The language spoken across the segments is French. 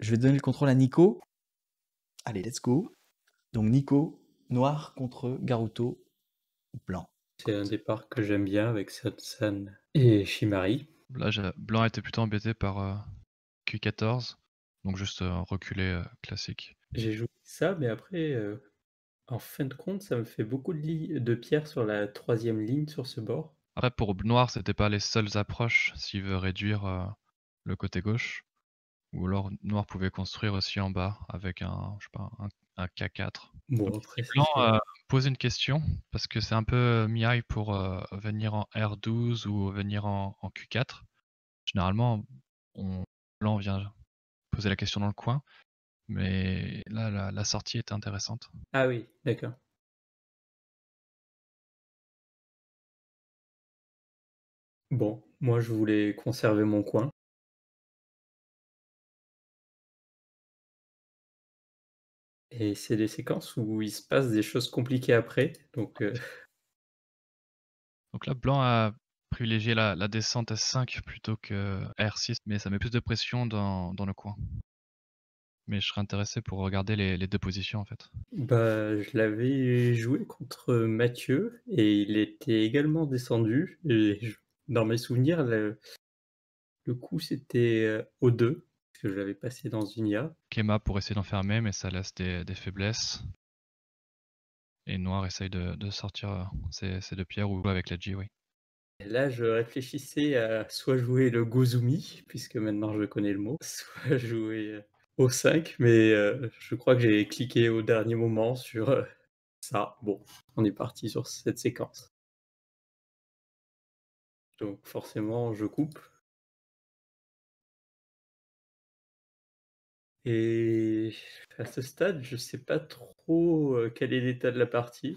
Je vais donner le contrôle à Nico. Allez, let's go. Donc Nico, noir contre Garuto, blanc. C'est un départ que j'aime bien avec Sansan et Shimari. Là, blanc était plutôt embêté par euh, Q14, donc juste un euh, reculé euh, classique. J'ai joué ça, mais après, en fin de compte, ça me fait beaucoup de, de pierres sur la troisième ligne sur ce bord. Après, pour noir, c'était pas les seules approches s'il veut réduire le côté gauche. Ou alors Noir pouvait construire aussi en bas avec un, je sais pas, un, K4. Bon, euh, une question parce que c'est un peu euh, miaille pour euh, venir en R12 ou venir en, Q4. Généralement, on, vient poser la question dans le coin, mais là, la, la sortie est intéressante. Ah oui, d'accord. Bon, moi je voulais conserver mon coin. Et c'est des séquences où il se passe des choses compliquées après. Donc, euh, donc là, Blanc a privilégié la, descente S5 plutôt que R6, mais ça met plus de pression dans, le coin. Mais je serais intéressé pour regarder les, deux positions en fait. Bah, je l'avais joué contre Mathieu et il était également descendu. Et dans mes souvenirs, le coup c'était O2. Euh, que j'avais passé dans une IA. Kema pour essayer d'enfermer, mais ça laisse des, faiblesses. Et Noir essaye de, sortir ces, euh, deux pierres ou avec la G, oui. Là, je réfléchissais à soit jouer le Gozumi, puisque maintenant je connais le mot, soit jouer euh, au 5, mais euh, je crois que j'ai cliqué au dernier moment sur ça. Bon, on est parti sur cette séquence. Donc forcément, je coupe Et à ce stade, je ne sais pas trop euh, quel est l'état de la partie.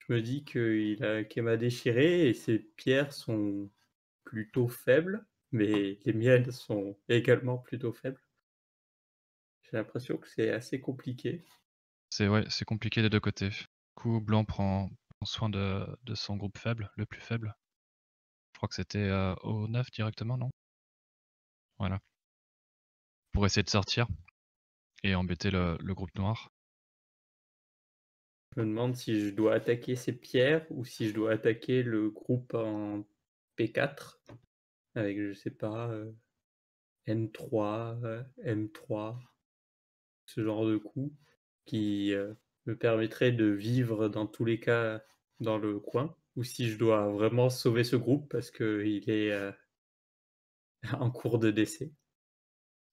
Je me dis qu'il m'a déchiré et ses pierres sont plutôt faibles, mais les miennes sont également plutôt faibles. J'ai l'impression que c'est assez compliqué. C'est ouais, c'est compliqué des deux côtés. Du coup, Blanc prend, soin de, son groupe faible, le plus faible. Je crois que c'était euh, au 9 directement, non Voilà pour essayer de sortir et embêter le, groupe noir. Je me demande si je dois attaquer ces pierres ou si je dois attaquer le groupe en P4 avec, je sais pas, n M3, M3, ce genre de coup qui euh, me permettrait de vivre dans tous les cas dans le coin ou si je dois vraiment sauver ce groupe parce qu'il est euh, en cours de décès.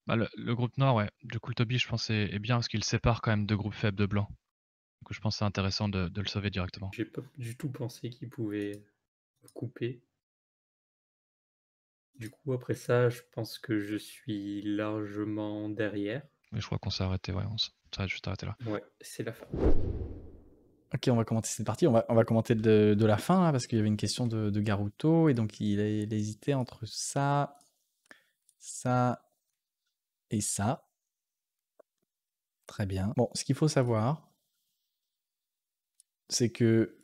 Bah, le, groupe noir, ouais. Du coup, le Toby, je pense, est, bien parce qu'il sépare quand même deux groupes faibles de blanc donc je pense que c'est intéressant de, le sauver directement. J'ai pas du tout pensé qu'il pouvait couper. Du coup, après ça, je pense que je suis largement derrière. Mais je crois qu'on s'est arrêté, ouais. On s'est juste arrêté là. Ouais, c'est la fin. Ok, on va commenter cette partie. On va, on va commenter de, de la fin, hein, parce qu'il y avait une question de, Garuto, et donc il a, il a hésité entre ça, ça et ça. Très bien. Bon, ce qu'il faut savoir, c'est que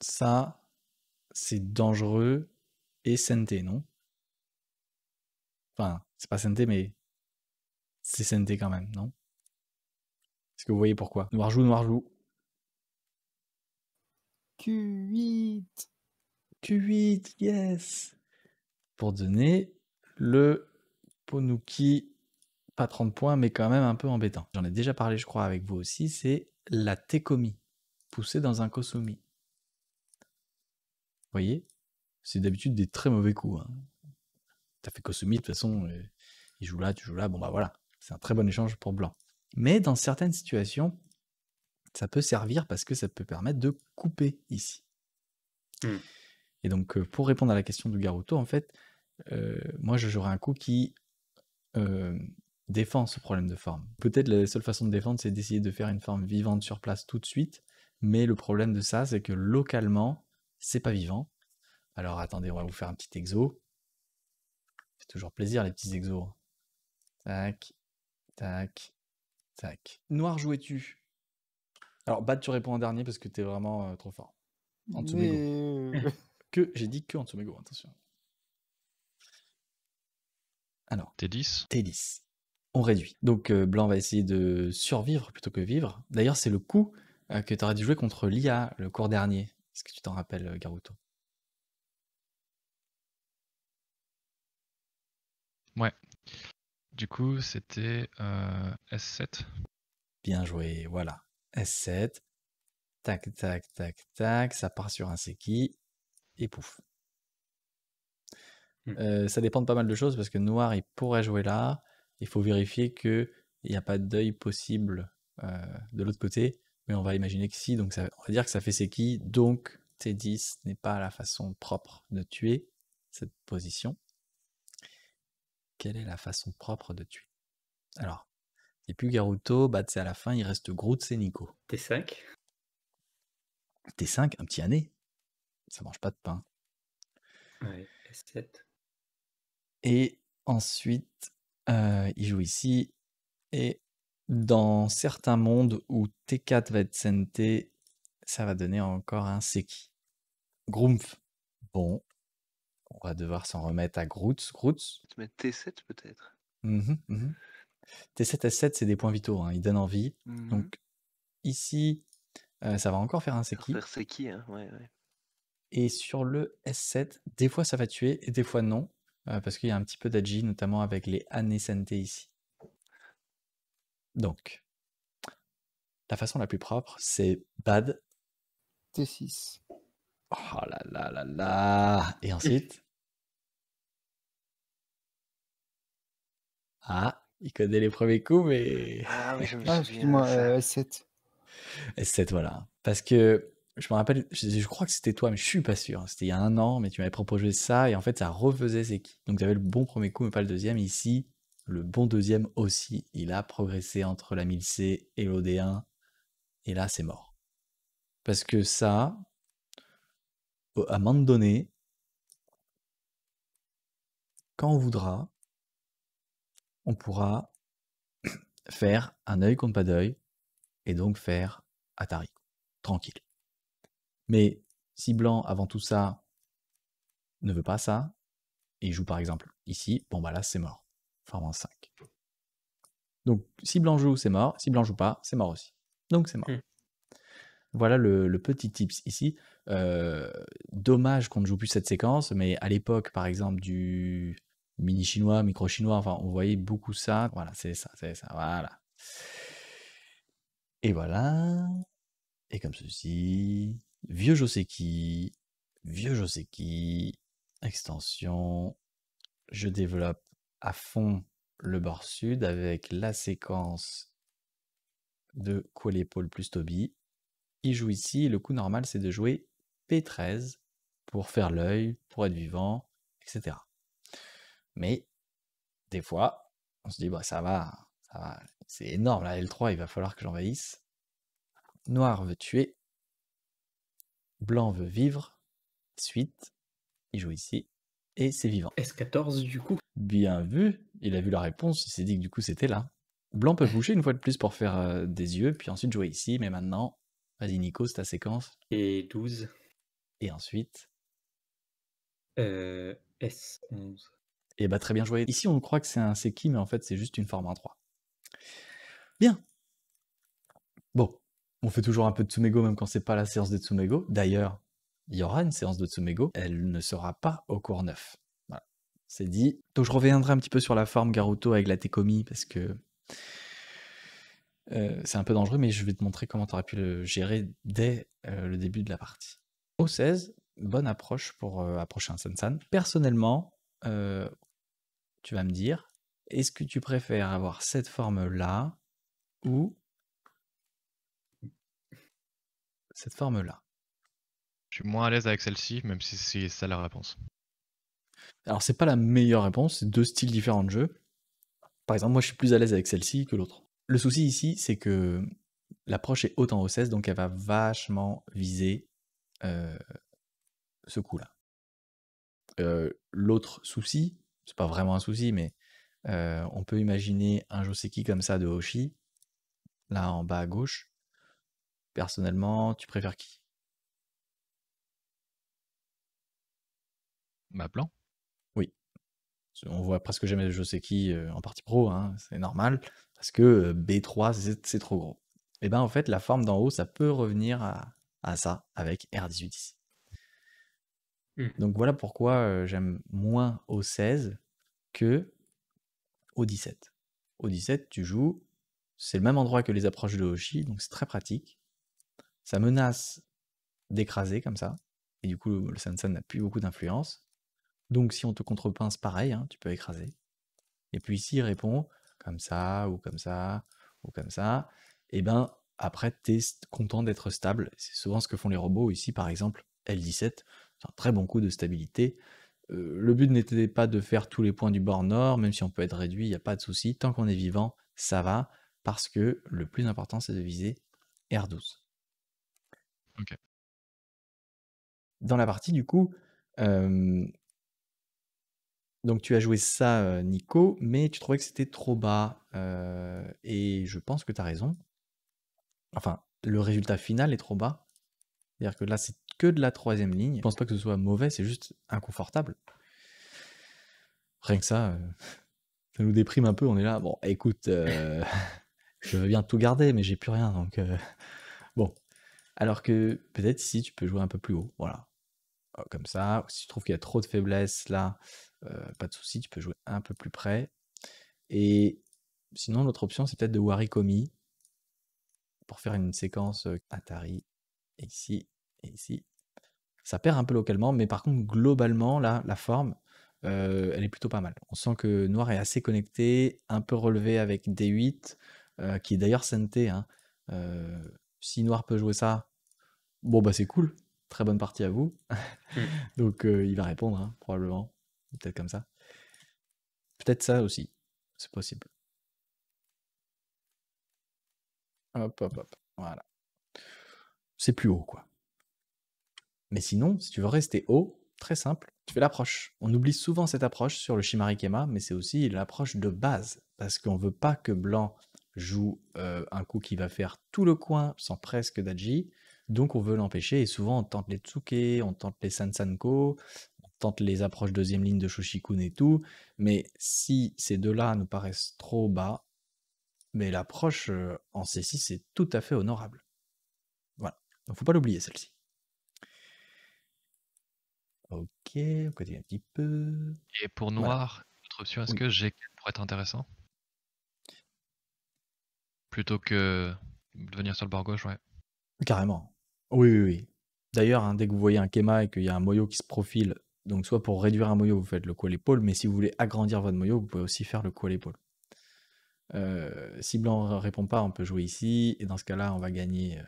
ça, c'est dangereux et santé, non Enfin, c'est pas santé, mais c'est santé quand même, non Est-ce que vous voyez pourquoi Noir joue, noir joue. Q8. Q8, yes Pour donner le Ponuki pas 30 points, mais quand même un peu embêtant. J'en ai déjà parlé, je crois, avec vous aussi, c'est la Tekomi, poussée dans un Kosumi. Vous voyez C'est d'habitude des très mauvais coups. Hein. T'as fait Kosumi, de toute façon, il joue là, tu joues là, bon bah voilà. C'est un très bon échange pour Blanc. Mais dans certaines situations, ça peut servir parce que ça peut permettre de couper ici. Hmm. Et donc, euh, pour répondre à la question du Garuto, en fait, euh, moi, je jouerais un coup qui euh, défend ce problème de forme. Peut-être la seule façon de défendre, c'est d'essayer de faire une forme vivante sur place tout de suite, mais le problème de ça, c'est que localement, c'est pas vivant. Alors attendez, on va vous faire un petit exo. C'est toujours plaisir les petits exos. Tac, tac, tac. Noir jouais-tu Alors Bat, tu réponds en dernier parce que t'es vraiment euh, trop fort. En Mais... Euh, que j'ai dit que goûts, attention. Alors. T10. T10 on réduit. Donc euh, Blanc va essayer de survivre plutôt que vivre. D'ailleurs, c'est le coup euh, que tu aurais dû jouer contre l'IA le cours dernier. Est-ce que tu t'en rappelles, euh, Garuto Ouais. Du coup, c'était S7. Bien joué, voilà. S7. Tac, tac, tac, tac. Ça part sur un séki. Et pouf. Hmm. ça dépend de pas mal de choses parce que Noir, il pourrait jouer là il faut vérifier qu'il n'y a pas de deuil possible euh, de l'autre côté, mais on va imaginer que si, donc ça, on va dire que ça fait qui. donc T10 n'est pas la façon propre de tuer cette position. Quelle est la façon propre de tuer Alors, et puis Garuto, bah, c'est à la fin, il reste Groot, c'est Nico. T5 T5, un petit année. Ça mange pas de pain. 7 Et ensuite, euh, il joue ici et dans certains mondes où T4 va être sente, ça va donner encore un Seki. Groomf. Bon, on va devoir s'en remettre à Grootz. Grootz? Tu T7 peut-être? Mmh mmh T7, S7, c'est des points vitaux, hein, ils donnent envie. Mmh Donc ici, euh, ça va encore faire un faire hein, Et sur le S7, des fois ça va tuer et des fois non. Euh, parce qu'il y a un petit peu d'adji, notamment avec les santé ici. Donc, la façon la plus propre, c'est bad. T6. Oh là là là là Et ensuite Ah, il connaît les premiers coups, mais... Ah oui, je me ah, souviens. moi S7. S7, voilà. Parce que je me rappelle, je, crois que c'était toi, mais je suis pas sûr. Hein. C'était il y a un an, mais tu m'avais proposé ça, et en fait, ça refaisait qui Donc, tu avais le bon premier coup, mais pas le deuxième. ici, le bon deuxième aussi. Il a progressé entre la 1000C et l'OD1, et là, c'est mort. Parce que ça, à un moment donné, quand on voudra, on pourra faire un œil contre pas d'œil, et donc faire Atari. Tranquille. Mais si blanc, avant tout ça, ne veut pas ça, et il joue par exemple ici, bon bah là c'est mort. Forme en 5. Donc si blanc joue, c'est mort. Si blanc joue pas, c'est mort aussi. Donc c'est mort. Hmm. Voilà le, petit tips ici. Euh, dommage qu'on ne joue plus cette séquence, mais à l'époque, par exemple, du mini chinois, micro chinois, enfin, on voyait beaucoup ça. Voilà, c'est ça, c'est ça, voilà. Et voilà. Et comme ceci. Vieux Joseki, vieux Joseki, extension. Je développe à fond le bord sud avec la séquence de quoi l'épaule plus Toby. Il joue ici, le coup normal c'est de jouer P13 pour faire l'œil, pour être vivant, etc. Mais des fois, on se dit bah ça va, ça va, c'est énorme la L3, il va falloir que j'envahisse. Noir veut tuer, Blanc veut vivre. Suite. Il joue ici. Et c'est vivant. S14 du coup. Bien vu. Il a vu la réponse. Il s'est dit que du coup c'était là. Blanc peut boucher une fois de plus pour faire euh, des yeux. Puis ensuite jouer ici. Mais maintenant, vas-y Nico, c'est ta séquence. Et 12. Et ensuite. S11. Et bah très bien joué. Ici on croit que c'est un Seki, mais en fait c'est juste une forme en 3. Bien. Bon, on fait toujours un peu de Tsumego même quand c'est pas la séance de Tsumego. D'ailleurs, il y aura une séance de Tsumego, elle ne sera pas au cours neuf. Voilà. C'est dit. Donc je reviendrai un petit peu sur la forme Garuto avec la Tekomi parce que euh, c'est un peu dangereux, mais je vais te montrer comment tu aurais pu le gérer dès euh, le début de la partie. Au 16, bonne approche pour euh, approcher un Sansan. Personnellement, tu vas me dire, est-ce que tu préfères avoir cette forme-là ou cette forme-là. Je suis moins à l'aise avec celle-ci, même si c'est ça la réponse. Alors, c'est pas la meilleure réponse, c'est deux styles différents de jeu. Par exemple, moi, je suis plus à l'aise avec celle-ci que l'autre. Le souci ici, c'est que l'approche est haute en OSS, donc elle va vachement viser euh, ce coup-là. Euh, l'autre souci, c'est pas vraiment un souci, mais euh, on peut imaginer un Joseki comme ça de Hoshi, là en bas à gauche, Personnellement, tu préfères qui Ma bah, plan Oui. On voit presque jamais qui euh, en partie pro, hein, c'est normal, parce que euh, B3, c'est trop gros. Et eh bien en fait, la forme d'en haut, ça peut revenir à, ça avec R18 ici. Hmm. Donc voilà pourquoi euh, j'aime moins au 16 que au 17. Au 17, tu joues, c'est le même endroit que les approches de Hoshi, donc c'est très pratique ça menace d'écraser comme ça, et du coup le Sansan n'a plus beaucoup d'influence. Donc si on te contrepince, pareil, hein, tu peux écraser. Et puis ici, il répond comme ça, ou comme ça, ou comme ça, et eh ben après, tu es content d'être stable. C'est souvent ce que font les robots. Ici, par exemple, L17, c'est un très bon coup de stabilité. Euh, le but n'était pas de faire tous les points du bord nord, même si on peut être réduit, il n'y a pas de souci. Tant qu'on est vivant, ça va, parce que le plus important, c'est de viser R12. Dans la partie, du coup, euh, donc tu as joué ça, euh, Nico, mais tu trouvais que c'était trop bas, euh, et je pense que tu as raison. Enfin, le résultat final est trop bas. C'est-à-dire que là, c'est que de la troisième ligne. Je pense pas que ce soit mauvais, c'est juste inconfortable. Rien que ça, ça nous déprime un peu, on est là: «Bon écoute, je veux bien tout garder mais j'ai plus rien donc alors que peut-être ici, tu peux jouer un peu plus haut, voilà. Euh, comme ça, si tu trouves qu'il y a trop de faiblesses là, euh, pas de souci, tu peux jouer un peu plus près. Et sinon, notre option, c'est peut-être de Warikomi pour faire une séquence euh, Atari ici et ici. Ça perd un peu localement, mais par contre, globalement, là, la forme, elle est plutôt pas mal. On sent que Noir est assez connecté, un peu relevé avec D8, qui est d'ailleurs Santé. Hein si Noir peut jouer ça, bon, bah c'est cool. Très bonne partie à vous. Hmm. Donc euh, il va répondre, hein, probablement. Peut-être comme ça. Peut-être ça aussi. C'est possible. Hop, hop, hop. Voilà. C'est plus haut, quoi. Mais sinon, si tu veux rester haut, très simple, tu fais l'approche. On oublie souvent cette approche sur le Shimarikema, mais c'est aussi l'approche de base, parce qu'on veut pas que blanc joue euh, un coup qui va faire tout le coin sans presque d'Aji. Donc on veut l'empêcher et souvent on tente les Tsuke, on tente les Sansanko, on tente les approches deuxième ligne de shushikun et tout. Mais si ces deux-là nous paraissent trop bas, mais l'approche euh, en C6 est tout à fait honorable. Voilà, donc faut pas l'oublier celle-ci. Ok, on continue un petit peu. Et pour noir, autre option, est-ce que j'ai pour être intéressant Plutôt que de venir sur le bord gauche, ouais. Carrément. Oui, oui, oui. D'ailleurs, hein, dès que vous voyez un kéma et qu'il y a un moyo qui se profile, donc soit pour réduire un moyo, vous faites le coup à l'épaule, mais si vous voulez agrandir votre moyo, vous pouvez aussi faire le coup à l'épaule. Euh, si blanc répond pas, on peut jouer ici, et dans ce cas-là, on va gagner euh,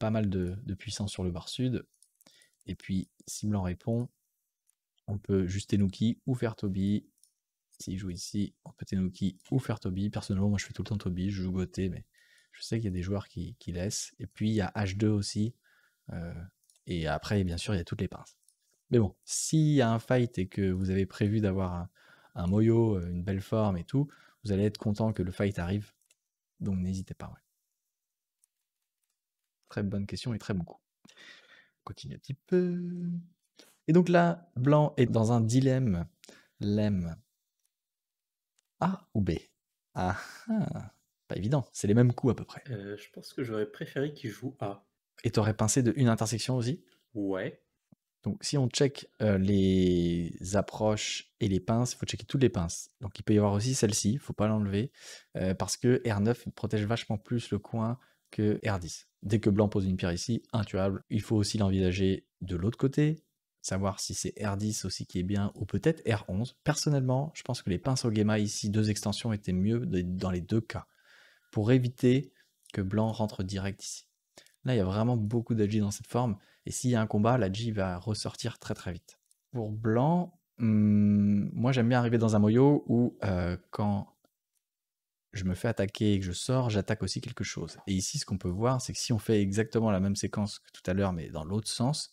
pas mal de, puissance sur le bar sud. Et puis, si blanc répond, on peut juste Enuki ou faire Toby s'il joue ici, on peut Tenuki ou faire Toby. Personnellement, moi je fais tout le temps Toby, je joue goté, mais je sais qu'il y a des joueurs qui, laissent. Et puis il y a H2 aussi. Euh, et après, bien sûr, il y a toutes les pinces. Mais bon, s'il y a un fight et que vous avez prévu d'avoir un, moyo, euh, une belle forme et tout, vous allez être content que le fight arrive. Donc n'hésitez pas. Très bonne question et très bon coup. Continue un petit peu. Et donc là, Blanc est dans un dilemme. Lemme. A ou B ah, ah, pas évident, c'est les mêmes coups à peu près. Euh, je pense que j'aurais préféré qu'il joue A. Et t'aurais pincé de une intersection aussi Ouais. Donc si on check euh, les approches et les pinces, il faut checker toutes les pinces. Donc il peut y avoir aussi celle-ci, il faut pas l'enlever, euh, parce que R9 protège vachement plus le coin que R10. Dès que blanc pose une pierre ici, intuable, il faut aussi l'envisager de l'autre côté, savoir si c'est R10 aussi qui est bien ou peut-être R11. Personnellement, je pense que les au Gema ici, deux extensions étaient mieux dans les deux cas pour éviter que blanc rentre direct ici. Là, il y a vraiment beaucoup d'Adji dans cette forme et s'il y a un combat, l'Adji va ressortir très très vite. Pour blanc, hmm, moi j'aime bien arriver dans un moyo où euh, quand je me fais attaquer et que je sors, j'attaque aussi quelque chose. Et ici, ce qu'on peut voir, c'est que si on fait exactement la même séquence que tout à l'heure, mais dans l'autre sens,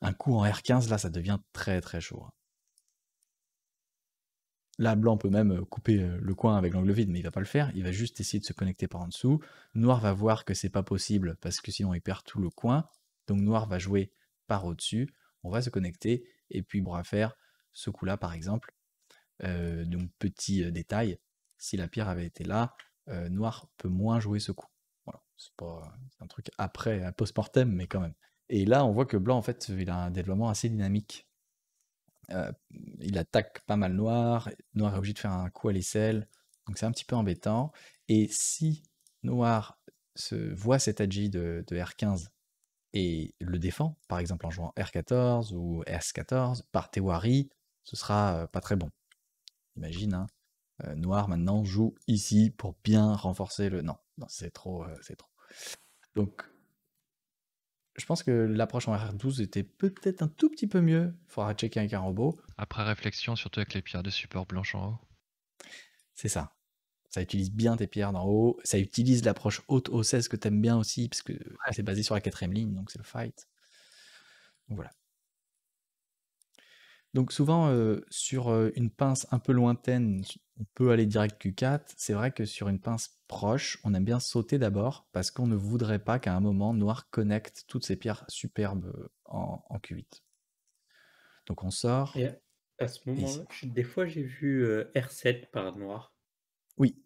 un coup en R15, là, ça devient très très chaud. Hein. Là, blanc peut même euh, couper euh, le coin avec l'angle vide, mais il va pas le faire. Il va juste essayer de se connecter par en dessous. Noir va voir que c'est pas possible parce que sinon il perd tout le coin. Donc noir va jouer par au-dessus. On va se connecter et puis on va faire ce coup-là par exemple. Euh, donc petit détail, si la pierre avait été là, noir peut moins jouer ce coup. Voilà, c'est pas un truc après post-mortem, mais quand même. Et là, on voit que Blanc, en fait, il a un développement assez dynamique. Euh, il attaque pas mal Noir. Noir est obligé de faire un coup à l'aisselle. Donc c'est un petit peu embêtant. Et si Noir se voit cet adji de, R15 et le défend, par exemple en jouant R14 ou S14 par Tewari, ce sera euh, pas très bon. Imagine, hein, euh, Noir maintenant joue ici pour bien renforcer le. Non, non c'est trop, c'est trop. Donc je pense que l'approche en R12 était peut-être un tout petit peu mieux. Il faudra checker avec un robot. Après réflexion, surtout avec les pierres de support blanches en haut. C'est ça. Ça utilise bien tes pierres d'en haut. Ça utilise l'approche haute au 16 que t'aimes bien aussi, parce que c'est basé sur la quatrième ligne, donc c'est le fight. Donc voilà. Donc souvent, euh, sur euh, une pince un peu lointaine, on peut aller direct Q4. C'est vrai que sur une pince proche, on aime bien sauter d'abord parce qu'on ne voudrait pas qu'à un moment, Noir connecte toutes ces pierres superbes euh, en, Q8. Donc on sort. à ce moment-là, des fois j'ai vu R7 par Noir. Oui.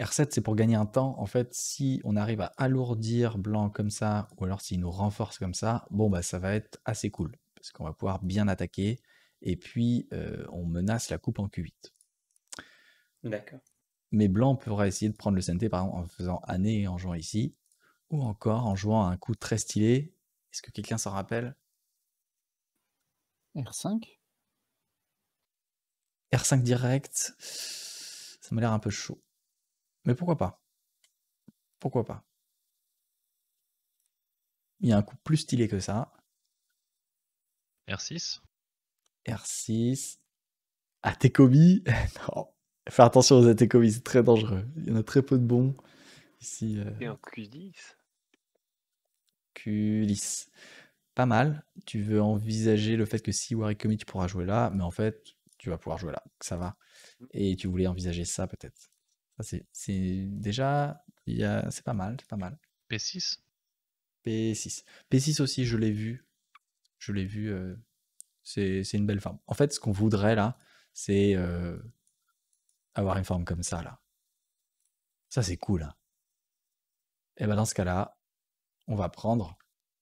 R7, c'est pour gagner un temps. En fait, si on arrive à alourdir blanc comme ça, ou alors s'il nous renforce comme ça, bon, bah ça va être assez cool parce qu'on va pouvoir bien attaquer. Et puis, euh, on menace la coupe en Q8. D'accord. Mais blanc pourra essayer de prendre le CNT, par exemple, en faisant année et en jouant ici. Ou encore en jouant un coup très stylé. Est-ce que quelqu'un s'en rappelle R5 R5 direct. Ça m'a l'air un peu chaud. Mais pourquoi pas Pourquoi pas Il y a un coup plus stylé que ça. R6 R6. Atekomi Non. Faire attention aux Atekomi, c'est très dangereux. Il y en a très peu de bons. Ici, euh. Et en Q10 Q10. Pas mal. Tu veux envisager le fait que si Warikomi, tu pourras jouer là, mais en fait, tu vas pouvoir jouer là. Ça va. Mm. Et tu voulais envisager ça peut-être. C'est déjà, c'est pas mal, c'est pas mal. P6 P6. P6 aussi, je l'ai vu. Je l'ai vu. Euh, c'est une belle forme. En fait, ce qu'on voudrait là, c'est euh, avoir une forme comme ça là. Ça, c'est cool. Hein. Et bien dans ce cas-là, on va prendre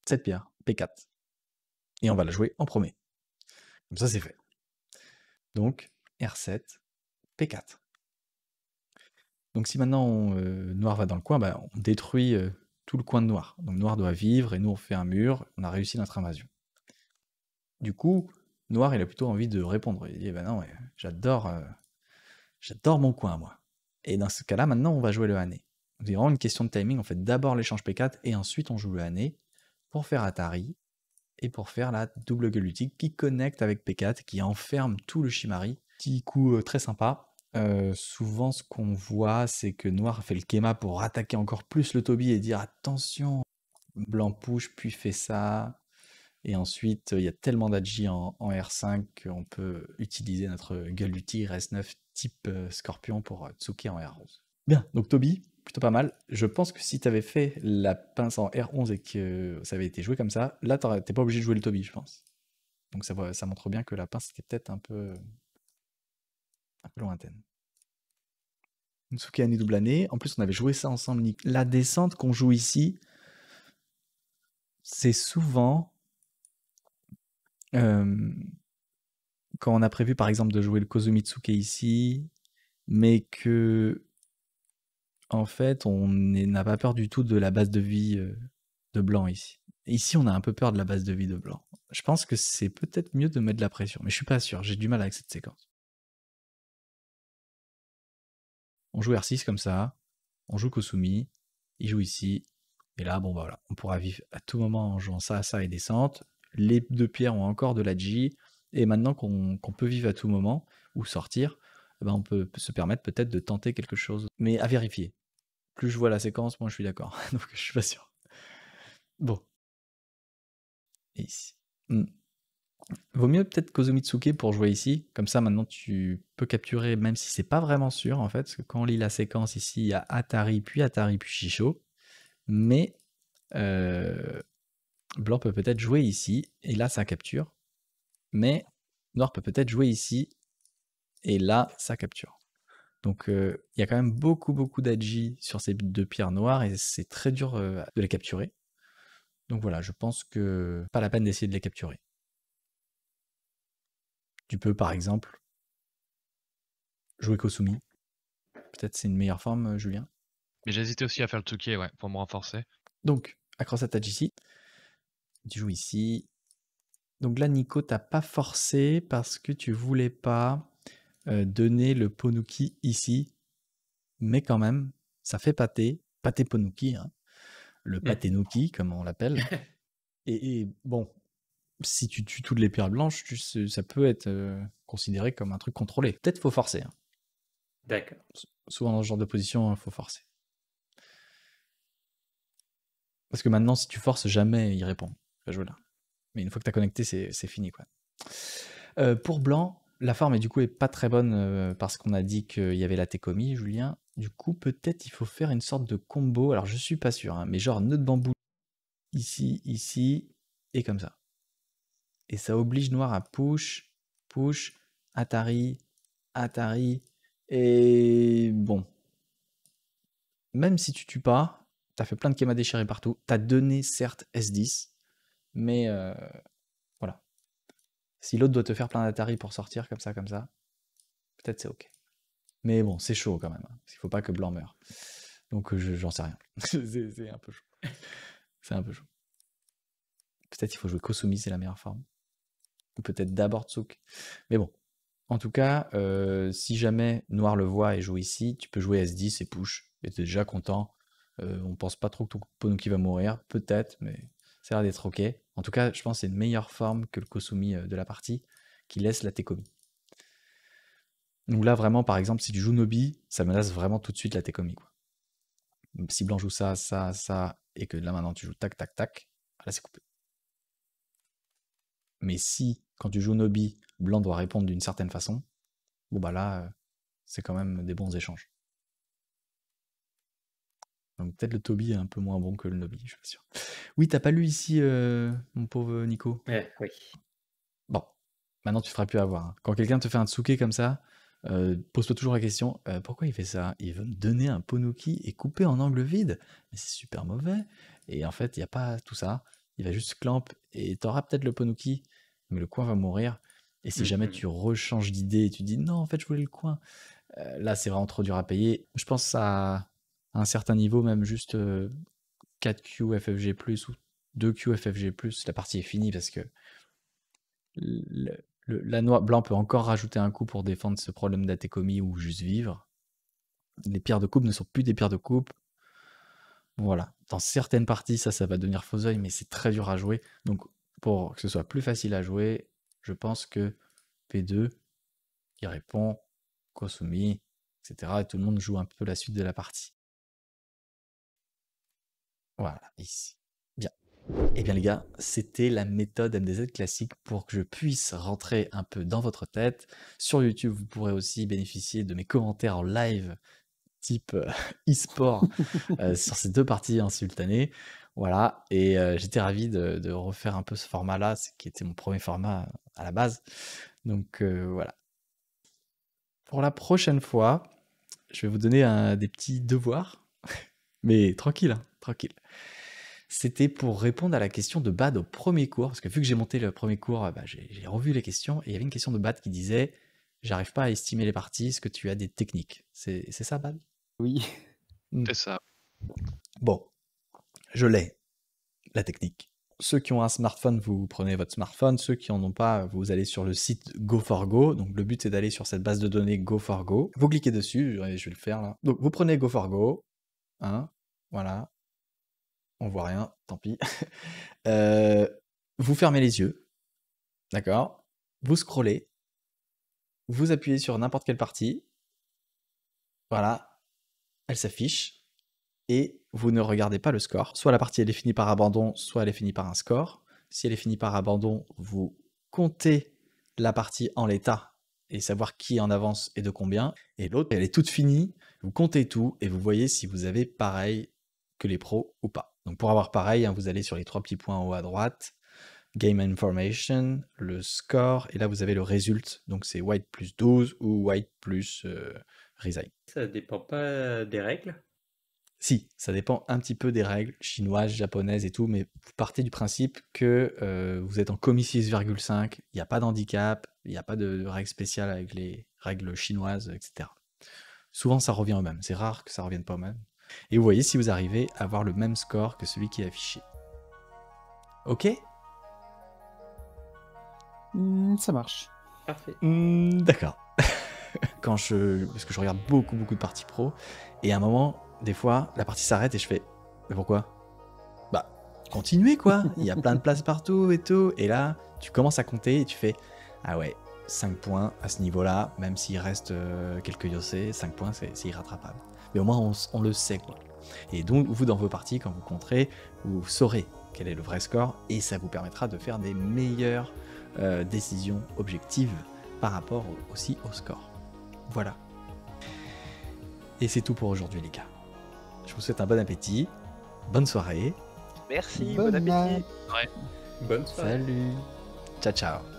cette pierre, P4. Et on va la jouer en premier. Comme ça, c'est fait. Donc, R7, P4. Donc si maintenant euh, noir va dans le coin, ben, on détruit tout le coin de noir. Donc noir doit vivre et nous on fait un mur, on a réussi notre invasion. Du coup, Noir, il a plutôt envie de répondre. Il dit, eh ben non, j'adore, euh, j'adore mon coin, moi. Et dans ce cas-là, maintenant, on va jouer le hanné. C'est vraiment une question de timing. On fait d'abord l'échange P4 et ensuite on joue le hané pour faire Atari et pour faire la double gueule qui connecte avec P4, qui enferme tout le Shimari. Petit coup euh, très sympa. Euh, souvent, ce qu'on voit, c'est que Noir fait le Kema pour attaquer encore plus le Toby et dire attention, Blanc push, puis fait ça, et ensuite, il y a tellement d'adji en, R5 qu'on peut utiliser notre Galuti rs 9 type euh, Scorpion pour euh, Tsuke en R11. Bien, donc Toby, plutôt pas mal. Je pense que si tu avais fait la pince en R11 et que ça avait été joué comme ça, là, tu n'es pas obligé de jouer le Toby, je pense. Donc ça, montre bien que la pince était peut-être un peu, un peu lointaine. Tsuke année double année. En plus, on avait joué ça ensemble, La descente qu'on joue ici, c'est souvent euh, quand on a prévu par exemple de jouer le Kozumitsuke ici, mais que en fait on n'a pas peur du tout de la base de vie euh, de blanc ici. Ici on a un peu peur de la base de vie de blanc. Je pense que c'est peut-être mieux de mettre de la pression, mais je suis pas sûr, j'ai du mal avec cette séquence. On joue R6 comme ça, on joue Kosumi, il joue ici, et là bon bah voilà, on pourra vivre à tout moment en jouant ça, ça et descente, les deux pierres ont encore de la G, et maintenant qu'on peut vivre à tout moment, ou sortir, eh ben on peut se permettre peut-être de tenter quelque chose, mais à vérifier. Plus je vois la séquence, moins je suis d'accord, donc je suis pas sûr. Bon. Et ici. Hmm. Vaut mieux peut-être Kozumitsuke pour jouer ici, comme ça maintenant tu peux capturer, même si c'est pas vraiment sûr en fait, parce que quand on lit la séquence ici, il y a Atari, puis Atari, puis Shisho, mais euh, Blanc peut peut-être jouer ici, et là ça capture. Mais Noir peut peut-être jouer ici, et là ça capture. Donc euh, il y a quand même beaucoup beaucoup d'adji sur ces deux pierres noires, et c'est très dur euh, de les capturer. Donc voilà, je pense que pas la peine d'essayer de les capturer. Tu peux par exemple jouer Kosumi. Peut-être c'est une meilleure forme, euh, Julien. Mais j'hésitais aussi à faire le Touquet, ouais, pour me renforcer. Donc, accroche aji ici. Tu joues ici. Donc là, Nico, t'as pas forcé parce que tu voulais pas euh, donner le Ponuki ici. Mais quand même, ça fait pâté. Pâté Ponuki, hein. le mmh. pâté Nuki, comme on l'appelle. Et, bon, si tu tues toutes les pierres blanches, ça peut être euh, considéré comme un truc contrôlé. Peut-être faut forcer. Hein. D'accord. Souvent dans ce genre de position, il hein, faut forcer. Parce que maintenant, si tu forces, jamais il répond là. Mais une fois que tu as connecté, c'est fini. Quoi. Euh, pour Blanc, la forme est du coup est pas très bonne euh, parce qu'on a dit qu'il y avait la Técomi, Julien. Du coup, peut-être il faut faire une sorte de combo. Alors, je suis pas sûr, hein, mais genre nœud de bambou ici, ici et comme ça. Et ça oblige Noir à push, push, Atari, Atari. Et bon, même si tu tues pas, tu as fait plein de kémas déchirés partout, as donné certes S10, mais euh, voilà. Si l'autre doit te faire plein d'Atari pour sortir comme ça, comme ça, peut-être c'est ok. Mais bon, c'est chaud quand même. Hein. Il ne faut pas que Blanc meure. Donc euh, j'en sais rien. c'est un peu chaud. C'est un peu chaud. Peut-être il faut jouer Kosumi, c'est la meilleure forme. Ou peut-être d'abord Tsuk. Mais bon. En tout cas, euh, si jamais Noir le voit et joue ici, tu peux jouer S10 et push. Et t'es déjà content. On on pense pas trop que qui va mourir. Peut-être, mais ça a l'air d'être ok. En tout cas, je pense que c'est une meilleure forme que le Kosumi euh, de la partie qui laisse la Tekomi. Donc là, vraiment, par exemple, si tu joues Nobi, ça menace vraiment tout de suite la Tekomi. Si Blanc joue ça, ça, ça, et que là maintenant tu joues tac, tac, tac, là c'est coupé. Mais si, quand tu joues Nobi, Blanc doit répondre d'une certaine façon, bon bah là, euh, c'est quand même des bons échanges. Donc peut-être le tobi est un peu moins bon que le Nobi, je suis sûr. Oui, t'as pas lu ici, euh, mon pauvre Nico. oui. Bon, maintenant tu feras plus avoir. Hein. Quand quelqu'un te fait un tsuke comme ça, euh, pose-toi toujours la question euh, pourquoi il fait ça Il veut me donner un ponuki et couper en angle vide Mais c'est super mauvais. Et en fait, il n'y a pas tout ça. Il va juste clamp et t'auras peut-être le ponuki, mais le coin va mourir. Et si jamais mm-hmm. tu rechanges d'idée et tu dis non, en fait, je voulais le coin, là, c'est vraiment trop dur à payer. Je pense à, un certain niveau, même juste 4Q FFG+, ou 2Q FFG+, la partie est finie parce que la noix blanc peut encore rajouter un coup pour défendre ce problème d'atécomie ou juste vivre. Les pierres de coupe ne sont plus des pierres de coupe. Voilà. Dans certaines parties, ça, ça va devenir faux oeil, mais c'est très dur à jouer. Donc, pour que ce soit plus facile à jouer, je pense que P2, il répond, Kosumi, etc. Et tout le monde joue un peu la suite de la partie. Voilà, ici. Bien. Eh bien les gars, c'était la méthode MDZ classique pour que je puisse rentrer un peu dans votre tête. Sur YouTube, vous pourrez aussi bénéficier de mes commentaires en live type euh, e-sport euh, sur ces deux parties en simultané. Voilà, et euh, j'étais ravi de, refaire un peu ce format-là, qui était mon premier format à la base. Donc voilà. Pour la prochaine fois, je vais vous donner des petits devoirs mais tranquille, hein, tranquille. C'était pour répondre à la question de BAD au premier cours, parce que vu que j'ai monté le premier cours, euh, bah, j'ai revu les questions, et il y avait une question de BAD qui disait J'arrive pas à estimer les parties, est-ce que tu as des techniques C'est ça, BAD Oui. Hmm. C'est ça. Bon, je l'ai, la technique. Ceux qui ont un smartphone, vous prenez votre smartphone. Ceux qui n'en ont pas, vous allez sur le site Go4Go. Donc le but c'est d'aller sur cette base de données Go4Go. Vous cliquez dessus, je vais le faire là. Donc vous prenez Go4Go, Hein voilà. On voit rien, tant pis. Euh, vous fermez les yeux. D'accord Vous scrollez. Vous appuyez sur n'importe quelle partie. Voilà. Elle s'affiche. Et vous ne regardez pas le score. Soit la partie elle est finie par abandon, soit elle est finie par un score. Si elle est finie par abandon, vous comptez la partie en l'état et savoir qui en avance et de combien. Et l'autre, elle est toute finie, vous comptez tout et vous voyez si vous avez pareil que les pros ou pas. Donc pour avoir pareil, hein, vous allez sur les trois petits points en haut à droite, Game Information, le score, et là vous avez le résultat. Donc c'est White plus 12 ou White plus euh, Resign. Ça dépend pas des règles si, ça dépend un petit peu des règles chinoises, japonaises et tout, mais vous partez du principe que euh, vous êtes en commis 6,5, il n'y a pas d'handicap, il n'y a pas de, règles spéciales avec les règles chinoises, etc. Souvent, ça revient au même. C'est rare que ça revienne pas au même. Et vous voyez si vous arrivez à avoir le même score que celui qui est affiché. Ok mmh, Ça marche. Parfait. Mmh, d'accord. Quand je, parce que je regarde beaucoup beaucoup de parties pro, et à un moment, des fois, la partie s'arrête et je fais Mais pourquoi Bah, continuez quoi Il y a plein de places partout et tout. Et là, tu commences à compter et tu fais Ah ouais, 5 points à ce niveau-là, même s'il reste euh, quelques yossés, 5 points c'est irrattrapable. Mais au moins, on, le sait quoi. Et donc, vous, dans vos parties, quand vous compterez, vous saurez quel est le vrai score et ça vous permettra de faire des meilleures euh, décisions objectives par rapport aussi au score. Voilà. Et c'est tout pour aujourd'hui les gars. Je vous souhaite un bon appétit, bonne soirée. Merci, bon, appétit. Ouais. Bonne soirée. Salut. Ciao, ciao.